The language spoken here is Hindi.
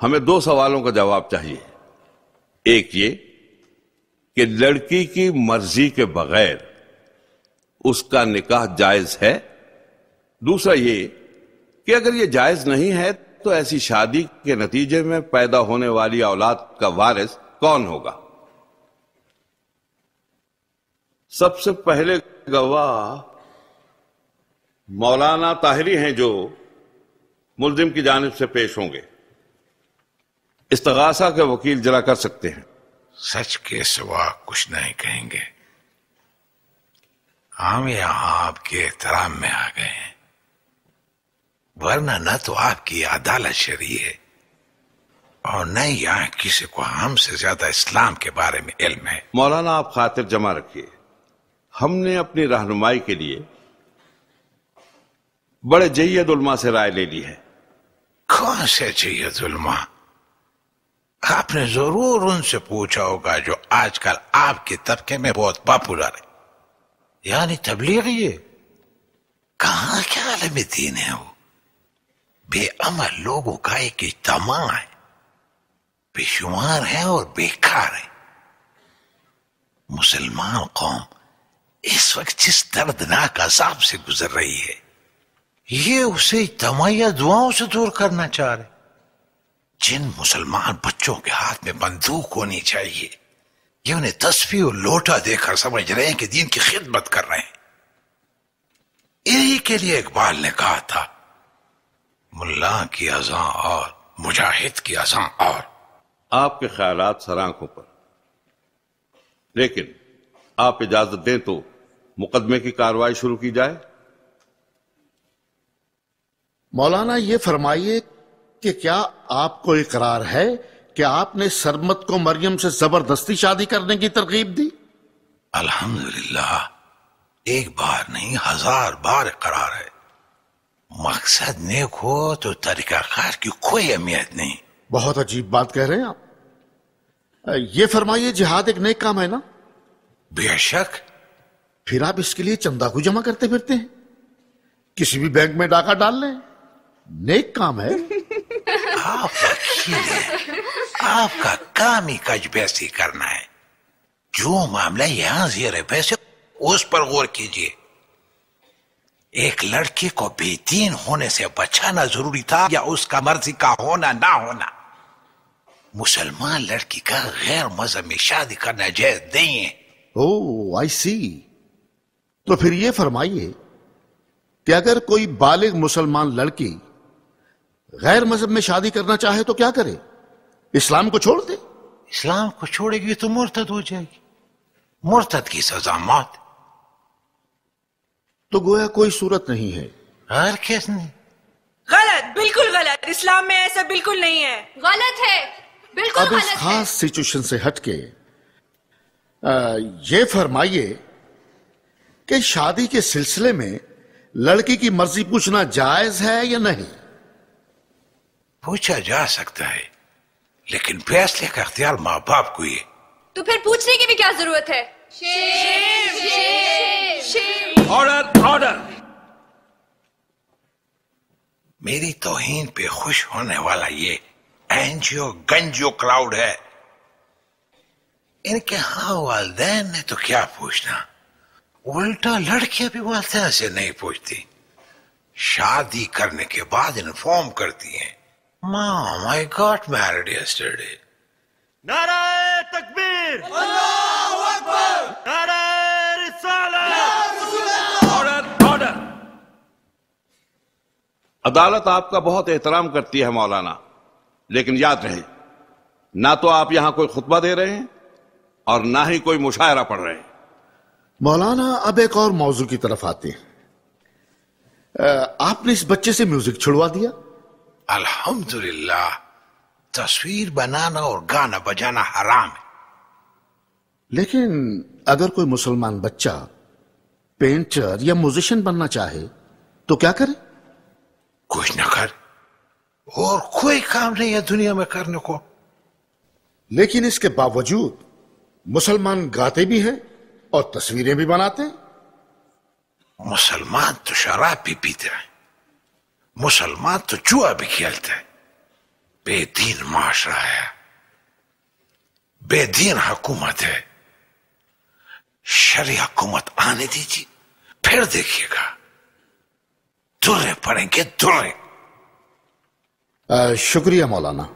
हमें दो सवालों का जवाब चाहिए एक ये कि लड़की की मर्जी के बगैर उसका निकाह जायज है दूसरा ये कि अगर ये जायज नहीं है तो ऐसी शादी के नतीजे में पैदा होने वाली औलाद का वारिस कौन होगा सबसे पहले गवाह मौलाना ताहरी हैं जो मुलजिम की जानब से पेश होंगे इस्तगासा के वकील जरा कर सकते हैं सच के सिवा कुछ नहीं कहेंगे हम यहां आपके एहतराम में आ गए हैं वरना न तो आपकी अदालत शरी है और न यहां किसी को हमसे ज्यादा इस्लाम के बारे में इल्म है मौलाना आप खातिर जमा रखिए हमने अपनी रहनुमाई के लिए बड़े जैद उलमा से राय ले ली है कौन से जैद उलमा आपने जरूर उनसे पूछा होगा जो आजकल आपके तबके में बहुत पॉपुलर है यानी तबलीग ये कहा क्या आलम दीन है वो बेअमल लोगों का एक इज्तमा है बेशुमार है और बेकार है मुसलमान कौम इस वक्त जिस दर्दनाक अजाब से गुजर रही है ये उसे इज्तमाही दुआओं से दूर करना चाह रहे जिन मुसलमान बच्चों के हाथ में बंदूक होनी चाहिए ये उन्हें तस्वीर और लोटा देखकर समझ रहे हैं कि दीन की खिदमत कर रहे हैं इन्हीं के लिए इकबाल ने कहा था मुल्ला की अजा और मुजाहिद की अजा और आपके ख्याल सराखों पर लेकिन आप इजाजत दें तो मुकदमे की कार्रवाई शुरू की जाए मौलाना ये फरमाइए कि क्या आपको इकरार है कि आपने सरमत को मरियम से जबरदस्ती शादी करने की तरकीब दी अल्हम्दुलिल्लाह एक बार नहीं हजार बार इकरार है मकसद नेक हो तो तरीकाकार की कोई अहमियत नहीं बहुत अजीब बात कह रहे हैं आप ये फरमाइए जिहाद एक नेक काम है ना बेशक फिर आप इसके लिए चंदा को जमा करते फिरते हैं किसी भी बैंक में डाका डाल लें नेक काम है आप वकील हैं आपका काम ही कजबैसी करना है जो मामला यहां जेर है पैसे उस पर गौर कीजिए एक लड़के को बेदीन होने से बचाना जरूरी था या उसका मर्जी का होना ना होना मुसलमान लड़की का गैर मजहब में शादी करना जायज नहीं है ओ आई सी तो फिर ये फरमाइए कि अगर कोई बालिग मुसलमान लड़की गैर मजहब में शादी करना चाहे तो क्या करे इस्लाम को छोड़ दे इस्लाम को छोड़ेगी तो मुर्तद हो जाएगी मुर्तद की सजा मौत तो गोया कोई सूरत नहीं है हर केस नहीं गलत बिल्कुल गलत इस्लाम में ऐसा बिल्कुल नहीं है गलत है बिल्कुल अब इस खास सिचुएशन से हटके ये फरमाइए कि शादी के सिलसिले में लड़की की मर्जी पूछना जायज है या नहीं पूछा जा सकता है लेकिन फैसले का अख्तियार माँ बाप को ही तो फिर पूछने की भी क्या जरूरत है ऑर्डर ऑर्डर मेरी तोहीन पे खुश होने वाला ये एनजीओ गंजो क्लाउड है इनके हाँ वाले ने तो क्या पूछना उल्टा लड़कियां भी वालदेन से नहीं पूछती शादी करने के बाद इन्फॉर्म करती हैं Mom, I got married yesterday. नाराय तकबीर ऑर्डर ऑर्डर अदालत आपका बहुत एहतराम करती है मौलाना लेकिन याद रहे ना तो आप यहां कोई खुतबा दे रहे हैं और ना ही कोई मुशायरा पढ़ रहे हैं मौलाना अब एक और मौजू की तरफ आते हैं आपने इस बच्चे से म्यूजिक छुड़वा दिया अल्हम्दुलिल्लाह तस्वीर बनाना और गाना बजाना हराम है लेकिन अगर कोई मुसलमान बच्चा पेंटर या म्यूजिशियन बनना चाहे तो क्या करे कुछ ना कर और कोई काम नहीं है दुनिया में करने को लेकिन इसके बावजूद मुसलमान गाते भी हैं और तस्वीरें भी बनाते हैं मुसलमान तो शराब भी पीते हैं मुसलमान तो जुआ भी खेलते बेदीन माशरा है बेदीन हुकूमत है शरी हुकूमत आने दीजिए फिर देखिएगा दुर्रे पड़ेंगे दुर्रे शुक्रिया मौलाना